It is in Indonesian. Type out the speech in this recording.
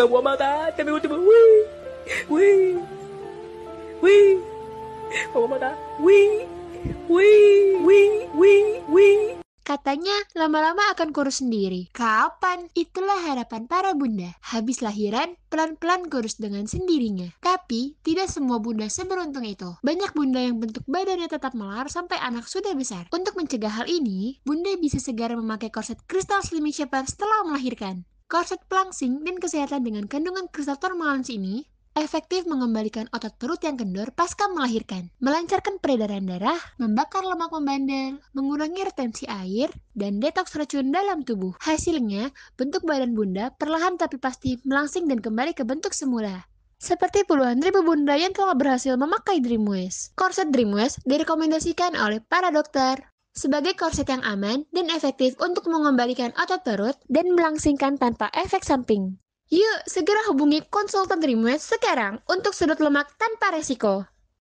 Meu avô matar, também outro. Ui! Ui! Ui! Vou matar. Ui! Ui! Ui! Ui! Katanya lama-lama akan kurus sendiri. Kapan? Itulah harapan para bunda. Habis lahiran, pelan-pelan kurus dengan sendirinya. Tapi, tidak semua bunda seberuntung itu. Banyak bunda yang bentuk badannya tetap melar sampai anak sudah besar. Untuk mencegah hal ini, bunda bisa segera memakai korset kristal slimming shaper setelah melahirkan. Korset pelangsing dan kesehatan dengan kandungan kristal tormalons ini efektif mengembalikan otot perut yang kendor pasca melahirkan, melancarkan peredaran darah, membakar lemak membandel, mengurangi retensi air, dan detoks racun dalam tubuh. Hasilnya, bentuk badan bunda perlahan tapi pasti melangsing dan kembali ke bentuk semula. Seperti puluhan ribu bunda yang telah berhasil memakai Dreamwest, Korset Dreamwest direkomendasikan oleh para dokter, sebagai korset yang aman dan efektif untuk mengembalikan otot perut dan melangsingkan tanpa efek samping. Yuk, segera hubungi konsultan Dreamwest sekarang untuk sudut lemak tanpa resiko.